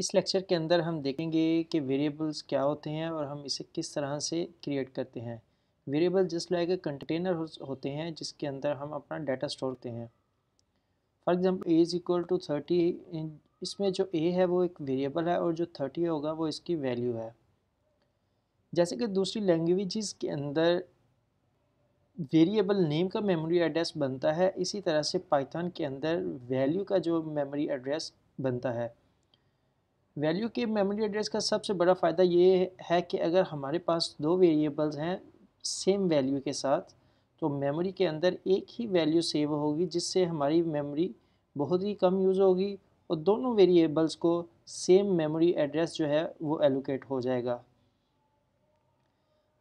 इस लेक्चर के अंदर हम देखेंगे कि वेरिएबल्स क्या होते हैं और हम इसे किस तरह से क्रिएट करते हैं वेरिएबल जस्ट लाइक कंटेनर होते हैं जिसके अंदर हम अपना डाटा स्टोर करते हैं for example A is equal to thirty इसमें जो ए है वो एक वेरिएबल है और जो थर्टी होगा वो इसकी वैल्यू है जैसे कि दूसरी लैंग्वेज के अंदर वेरिएबल नेम का मेमोरी एड्रेस बनता है इसी तरह से पाइथन के अंदर वैल्यू का जो मेमोरी एड्रेस बनता है वैल्यू के मेमोरी एड्रेस का सबसे बड़ा फ़ायदा ये है कि अगर हमारे पास दो वेरिएबल्स हैं सेम वैल्यू के साथ तो मेमोरी के अंदर एक ही वैल्यू सेव होगी जिससे हमारी मेमोरी बहुत ही कम यूज़ होगी और दोनों वेरिएबल्स को सेम मेमोरी एड्रेस जो है वो एलोकेट हो जाएगा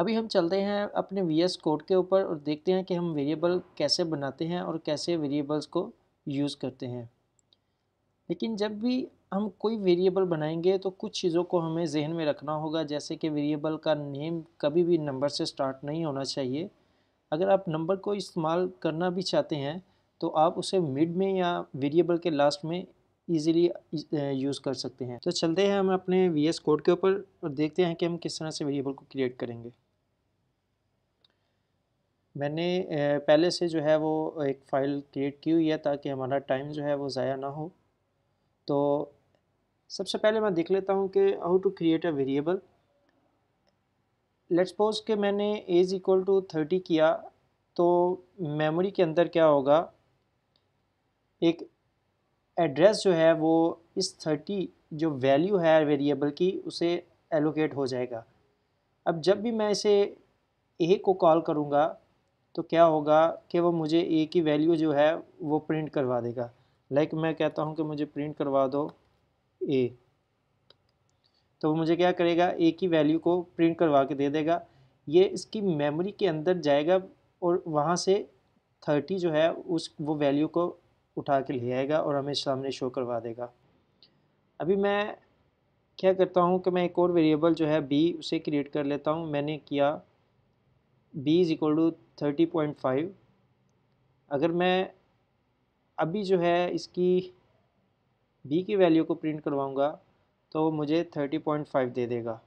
अभी हम चलते हैं अपने वी एस कोड के ऊपर और देखते हैं कि हम वेरिएबल कैसे बनाते हैं और कैसे वेरिएबल्स को यूज़ करते हैं लेकिन जब भी हम कोई वेरिएबल बनाएंगे तो कुछ चीज़ों को हमें जहन में रखना होगा जैसे कि वेरिएबल का नेम कभी भी नंबर से स्टार्ट नहीं होना चाहिए अगर आप नंबर को इस्तेमाल करना भी चाहते हैं तो आप उसे मिड में या वेरिएबल के लास्ट में ईजिली यूज़ कर सकते हैं तो चलते हैं हम अपने वी एस कोड के ऊपर और देखते हैं कि हम किस तरह से वेरिएबल को क्रिएट करेंगे मैंने पहले से जो है वो एक फ़ाइल क्रिएट की हुई है ताकि हमारा टाइम जो है वो ज़ाया ना हो तो सबसे पहले मैं देख लेता हूँ कि how to create a variable let's suppose कि मैंने एज इक्वल टू थर्टी किया तो मेमोरी के अंदर क्या होगा एक एड्रेस जो है वो इस थर्टी जो वैल्यू है वेरिएबल की उसे एलोकेट हो जाएगा अब जब भी मैं इसे ए को कॉल करूँगा तो क्या होगा कि वो मुझे ए की वैल्यू जो है वो प्रिंट करवा देगा लाइक like मैं कहता हूँ कि मुझे प्रिंट करवा दो ए तो वो मुझे क्या करेगा ए की वैल्यू को प्रिंट करवा के दे देगा ये इसकी मेमोरी के अंदर जाएगा और वहाँ से थर्टी जो है उस वो वैल्यू को उठा के ले आएगा और हमें सामने शो करवा देगा अभी मैं क्या करता हूँ कि मैं एक और वेरिएबल जो है बी उसे क्रिएट कर लेता हूँ मैंने किया B is equal to thirty point five अगर मैं अभी जो है इसकी बी की वैल्यू को प्रिंट करवाऊँगा तो मुझे थर्टी पॉइंट फाइव दे देगा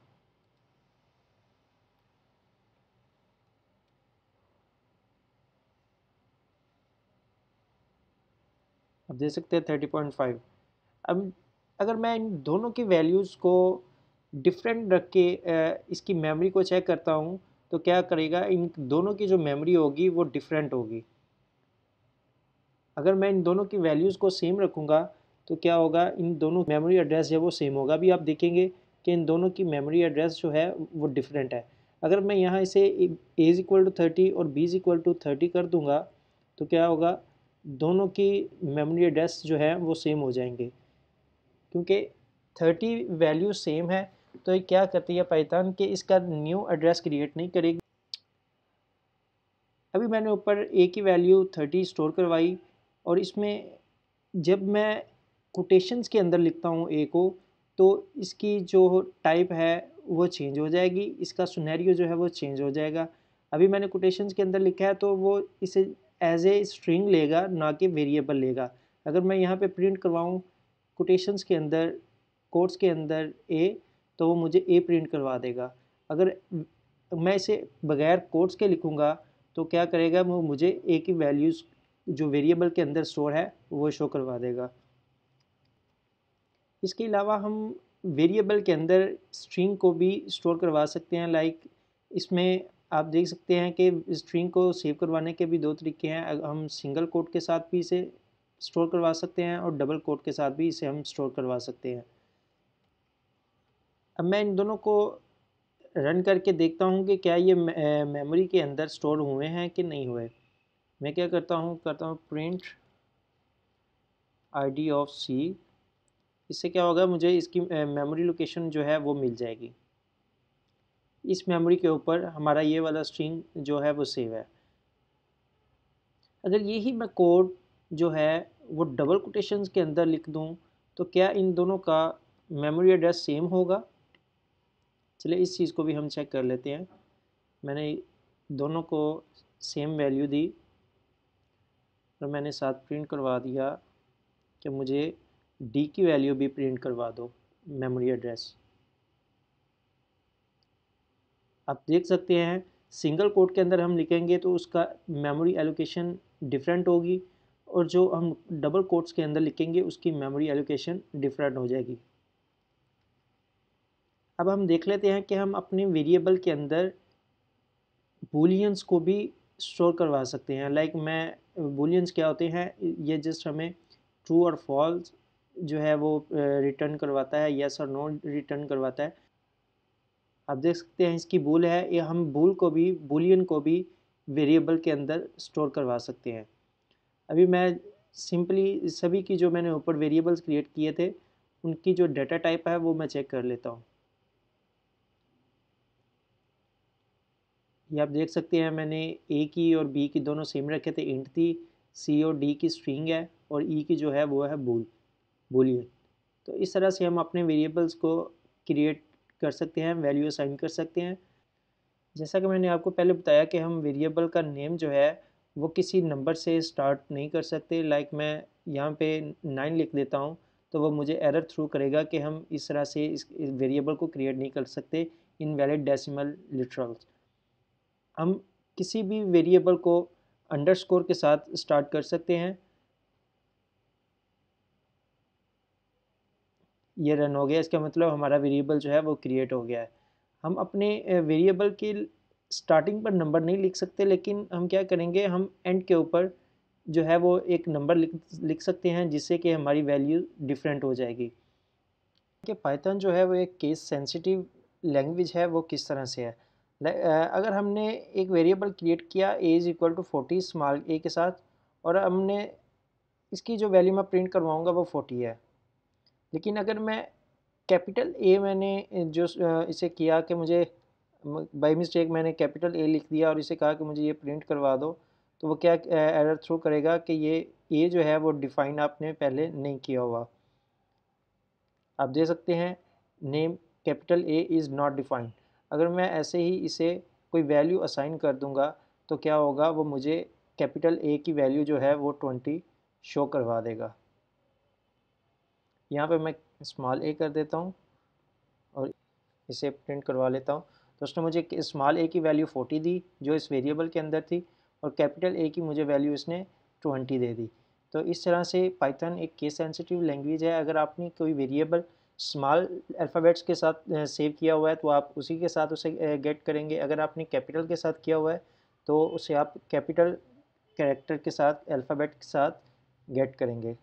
अब दे सकते हैं थर्टी पॉइंट फाइव अब अगर मैं इन दोनों की वैल्यूज़ को डिफरेंट रख के इसकी मेमोरी को चेक करता हूँ तो क्या करेगा इन दोनों की जो मेमोरी होगी वो डिफरेंट होगी अगर मैं इन दोनों की वैल्यूज़ को सेम रखूँगा तो क्या होगा इन दोनों मेमोरी एड्रेस है वो सेम होगा अभी आप देखेंगे कि इन दोनों की मेमोरी एड्रेस जो है वो डिफरेंट है अगर मैं यहाँ इसे एज इक्वल टू थर्टी और B is equal to thirty कर दूँगा तो क्या होगा दोनों की मेमोरी एड्रेस जो है वो सेम हो जाएंगे क्योंकि थर्टी वैल्यू सेम है तो ये क्या करती है पाइथान कि इसका न्यू एड्रेस क्रिएट नहीं करेगी अभी मैंने ऊपर ए की वैल्यू थर्टी स्टोर करवाई और इसमें जब मैं कोटेशंस के अंदर लिखता हूँ ए को तो इसकी जो टाइप है वो चेंज हो जाएगी इसका सुनहरियो जो है वो चेंज हो जाएगा अभी मैंने कोटेशंस के अंदर लिखा है तो वो इसे एज ए स्ट्रिंग लेगा ना कि वेरिएबल लेगा अगर मैं यहाँ पे प्रिंट करवाऊँ कोटेशंस के अंदर कोर्ट्स के अंदर ए तो वो मुझे ए प्रिंट करवा देगा अगर मैं इसे बगैर कोर्ट्स के लिखूँगा तो क्या करेगा वो मुझे ए की वैल्यूज़ जो वेरिएबल के अंदर स्टोर है वो शो करवा देगा इसके अलावा हम वेरिएबल के अंदर स्ट्रिंग को भी स्टोर करवा सकते हैं लाइक इसमें आप देख सकते हैं कि स्ट्रिंग को सेव करवाने के भी दो तरीके हैं हम सिंगल कोट के साथ भी इसे स्टोर करवा सकते हैं और डबल कोट के साथ भी इसे हम स्टोर करवा सकते हैं अब मैं इन दोनों को रन करके देखता हूँ कि क्या ये मेमोरी के अंदर स्टोर हुए हैं कि नहीं हुए मैं क्या करता हूँ करता हूँ प्रिंट आईडी ऑफ सी इससे क्या होगा मुझे इसकी मेमोरी लोकेशन जो है वो मिल जाएगी इस मेमोरी के ऊपर हमारा ये वाला स्ट्रिंग जो है वो सेव है अगर यही मैं कोड जो है वो डबल कोटेशंस के अंदर लिख दूँ तो क्या इन दोनों का मेमोरी एड्रेस सेम होगा चलिए इस चीज़ को भी हम चेक कर लेते हैं मैंने दोनों को सेम वैल्यू दी और तो मैंने साथ प्रिंट करवा दिया कि मुझे डी की वैल्यू भी प्रिंट करवा दो मेमोरी एड्रेस आप देख सकते हैं सिंगल कोड के अंदर हम लिखेंगे तो उसका मेमोरी एलोकेशन डिफरेंट होगी और जो हम डबल कोड्स के अंदर लिखेंगे उसकी मेमोरी एलोकेशन डिफरेंट हो जाएगी अब हम देख लेते हैं कि हम अपने वेरिएबल के अंदर बुलियंस को भी स्टोर करवा सकते हैं लाइक मैं बुलियंस क्या होते हैं ये जस्ट हमें ट्रू और फॉल्स जो है वो रिटर्न करवाता है यस और नो रिटर्न करवाता है आप देख सकते हैं इसकी बुल है ये हम बुल को भी बुलियन को भी वेरिएबल के अंदर स्टोर करवा सकते हैं अभी मैं सिंपली सभी की जो मैंने ऊपर वेरिएबल्स क्रिएट किए थे उनकी जो डाटा टाइप है वो मैं चेक कर लेता हूँ ये आप देख सकते हैं मैंने ए की और बी की दोनों सेम रखे थे इंट थी सी और डी की स्ट्रिंग है और ई e की जो है वो है बोल बोलियन तो इस तरह से हम अपने वेरिएबल्स को क्रिएट कर सकते हैं वैल्यू असाइन कर सकते हैं जैसा कि मैंने आपको पहले बताया कि हम वेरिएबल का नेम जो है वो किसी नंबर से स्टार्ट नहीं कर सकते लाइक मैं यहाँ पे नाइन लिख देता हूँ तो वो मुझे एरर थ्रू करेगा कि हम इस तरह से इस वेरिएबल को क्रिएट नहीं कर सकते इन वैलिड डेसिमल लिटरल्स हम किसी भी वेरिएबल को अंडरस्कोर के साथ स्टार्ट कर सकते हैं ये रन हो गया इसका मतलब हमारा वेरिएबल जो है वो क्रिएट हो गया है हम अपने वेरिएबल के स्टार्टिंग पर नंबर नहीं लिख सकते लेकिन हम क्या करेंगे हम एंड के ऊपर जो है वो एक नंबर लिख लिख सकते हैं जिससे कि हमारी वैल्यू डिफरेंट हो जाएगी कि पाइथन जो है वो एक केस सेंसिटिव लैंग्वेज है वो किस तरह से है अगर हमने एक वेरिएबल क्रिएट किया A is equal to forty small A के साथ और हमने इसकी जो वैल्यू मैं प्रिंट करवाऊँगा वो फोर्टी है लेकिन अगर मैं कैपिटल ए मैंने जो इसे किया कि मुझे बाई मिस्टेक मैंने कैपिटल ए लिख दिया और इसे कहा कि मुझे ये प्रिंट करवा दो तो वो क्या एरर थ्रू करेगा कि ये ए जो है वो डिफ़ाइन आपने पहले नहीं किया हुआ आप दे सकते हैं name capital A is not defined अगर मैं ऐसे ही इसे कोई वैल्यू असाइन कर दूंगा तो क्या होगा वो मुझे कैपिटल ए की वैल्यू जो है वो ट्वेंटी शो करवा देगा यहाँ पे मैं स्मॉल ए कर देता हूँ और इसे प्रिंट करवा लेता हूँ तो उसने मुझे स्मॉल ए की वैल्यू फोर्टी दी जो इस वेरिएबल के अंदर थी और कैपिटल ए की मुझे वैल्यू इसने ट्वेंटी दे दी तो इस तरह से पाइथन एक केस सेंसिटिव लैंग्वेज है अगर आपने कोई वेरिएबल स्मॉल अल्फ़ाबेट्स के साथ सेव किया हुआ है तो आप उसी के साथ उसे गेट करेंगे अगर आपने कैपिटल के साथ किया हुआ है तो उसे आप कैपिटल कैरेक्टर के साथ अल्फ़ाबेट के साथ गेट करेंगे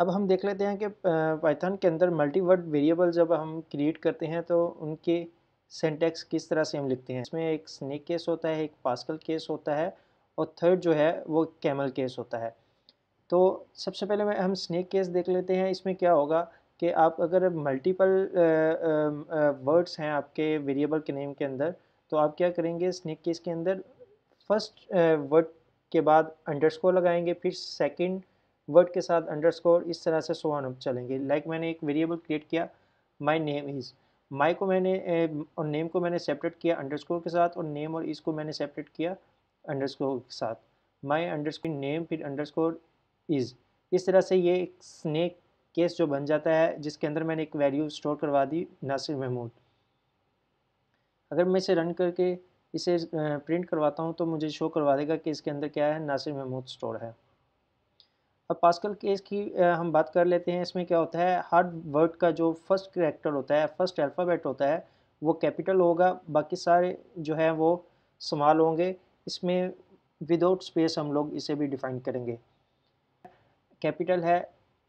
अब हम देख लेते हैं कि पाइथन के अंदर मल्टीवर्ड वेरिएबल जब हम क्रिएट करते हैं तो उनके सेंटेक्स किस तरह से हम लिखते हैं इसमें एक स्नेक केस होता है एक पास्कल केस होता है और थर्ड जो है वो कैमल केस होता है तो सबसे पहले मैं हम स्नेक केस देख लेते हैं इसमें क्या होगा कि आप अगर मल्टीपल वर्ड्स हैं आपके वेरिएबल के नेम के अंदर तो आप क्या करेंगे स्निक केस के अंदर फर्स्ट वर्ड के बाद अंडरस्कोर लगाएंगे फिर सेकंड वर्ड के साथ अंडरस्कोर इस तरह से सो अप चलेंगे लाइक like मैंने एक वेरिएबल क्रिएट किया माई नेम इज़ माई को मैंने और नेम को मैंने सेपरेट किया अंडरस्कोर के साथ और नेम और इसको मैंने सेपरेट किया अंडरस्कोर के साथ माई अंडर नेम फिर अंडर इज़ इस तरह से ये एक स्नेक केस जो बन जाता है जिसके अंदर मैंने एक वैल्यू स्टोर करवा दी नासिर महमूद अगर मैं इसे रन करके इसे प्रिंट करवाता हूँ तो मुझे शो करवा देगा कि इसके अंदर क्या है नासिर महमूद स्टोर है अब पास्कल केस की हम बात कर लेते हैं इसमें क्या होता है हर वर्ड का जो फर्स्ट करेक्टर होता है फर्स्ट अल्फ़ाबेट होता है वो कैपिटल होगा बाकी सारे जो है वो समाल होंगे इसमें विदाउट स्पेस हम लोग इसे भी डिफ़ाइन करेंगे कैपिटल है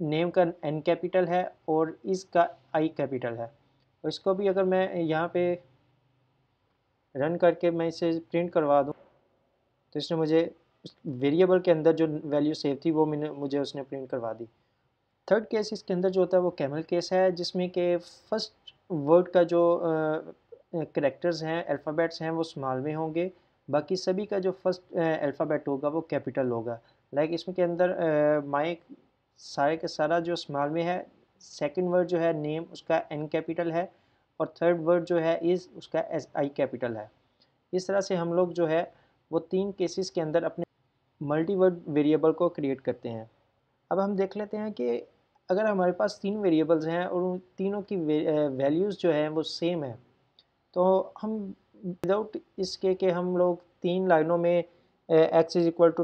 नेम का एन कैपिटल है और इसका आई कैपिटल है इसको भी अगर मैं यहाँ पे रन करके मैं इसे प्रिंट करवा दूँ तो इसने मुझे वेरिएबल के अंदर जो वैल्यू सेव थी वो मैंने मुझे उसने प्रिंट करवा दी थर्ड केस इसके अंदर जो होता है वो कैमल केस है जिसमें कि फर्स्ट वर्ड का जो करेक्टर्स हैं अल्फ़ाबेट्स हैं वो स्मॉल में होंगे बाकी सभी का जो फर्स्ट अल्फ़ाबेट होगा वो कैपिटल होगा लाइक इसमें के अंदर माइक सारे का सारा जो स्मॉल में है सेकंड वर्ड जो है नेम उसका एन कैपिटल है और थर्ड वर्ड जो है इज़ उसका एस आई कैपिटल है इस तरह से हम लोग जो है वो तीन केसेस के अंदर अपने मल्टी वर्ड वेरिएबल को क्रिएट करते हैं अब हम देख लेते हैं कि अगर हमारे पास तीन वेरिएबल्स हैं और उन तीनों की वैल्यूज़ जो हैं वो सेम है तो हम विदाउट इसके कि हम लोग तीन लाइनों में एक्स इज़ इक्वल टू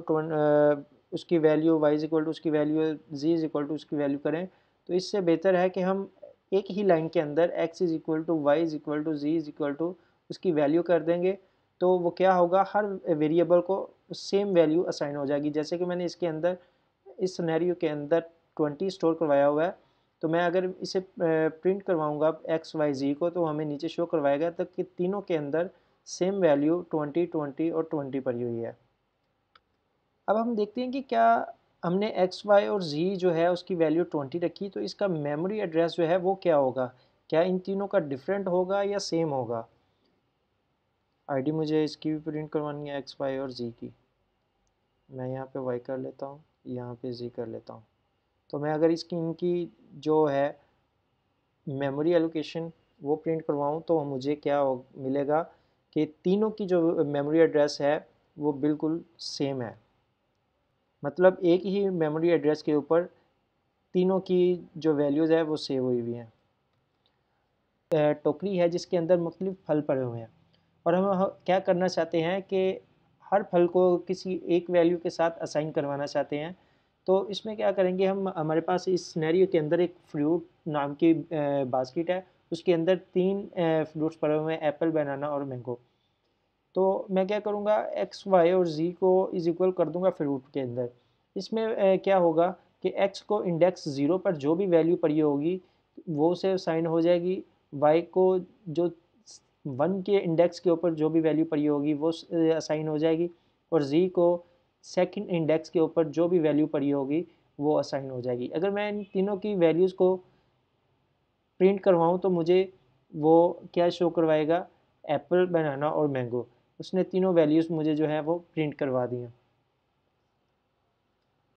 उसकी value Y is equal to उसकी value Z is equal to उसकी वैल्यू करें तो इससे बेहतर है कि हम एक ही लाइन के अंदर X is equal to Y is equal to Z is equal to उसकी वैल्यू कर देंगे तो वो क्या होगा हर वेरिएबल को सेम वैल्यू असाइन हो जाएगी जैसे कि मैंने इसके अंदर इस सिनेरियो के अंदर ट्वेंटी स्टोर करवाया हुआ है तो मैं अगर इसे प्रिंट करवाऊंगा एक्स वाई जी को तो हमें नीचे शो करवाएगा तब कि तीनों के अंदर सेम वैल्यू ट्वेंटी ट्वेंटी और ट्वेंटी पड़ी हुई है अब हम देखते हैं कि क्या हमने एक्स वाई और जी जो है उसकी वैल्यू ट्वेंटी रखी तो इसका मेमोरी एड्रेस जो है वो क्या होगा क्या इन तीनों का डिफरेंट होगा या सेम होगा आईडी मुझे इसकी भी प्रिंट करवानी है एक्स वाई और जी की मैं यहाँ पे वाई कर लेता हूँ यहाँ पे जी कर लेता हूँ तो मैं अगर इसकी इनकी जो है मेमोरी एलोकेशन वो प्रिंट करवाऊँ तो मुझे क्या मिलेगा कि तीनों की जो मेमोरी एड्रेस है वो बिल्कुल सेम है मतलब एक ही मेमोरी एड्रेस के ऊपर तीनों की जो वैल्यूज़ है वो सेव हुई हुई हैं टोकरी है जिसके अंदर मुख्तलिफ फल पड़े हुए हैं और हम क्या करना चाहते हैं कि हर फल को किसी एक वैल्यू के साथ असाइन करवाना चाहते हैं तो इसमें क्या करेंगे हम हमारे पास इस स्नैरियो के अंदर एक फ्रूट नाम की बास्केट है उसके अंदर तीन फ्रूट्स पड़े हुए हैं एप्पल बनाना और मैंगो तो मैं क्या करूँगा एक्स वाई और जी को इज इक्वल कर दूँगा फ्रूट के अंदर इसमें क्या होगा कि एक्स को इंडेक्स ज़ीरो पर जो भी वैल्यू पड़ी होगी वो से साइन हो जाएगी वाई को जो वन के इंडेक्स के ऊपर जो भी वैल्यू पड़ी होगी वो असाइन हो जाएगी और जी को सेकंड इंडेक्स के ऊपर जो भी वैल्यू पड़ी होगी वो असाइन हो जाएगी अगर मैं इन तीनों की वैल्यूज़ को प्रिंट करवाऊँ तो मुझे वो क्या शो करवाएगा एप्पल बनाना और मैंगो उसने तीनों वैल्यूज़ मुझे जो है वो प्रिंट करवा दी हैं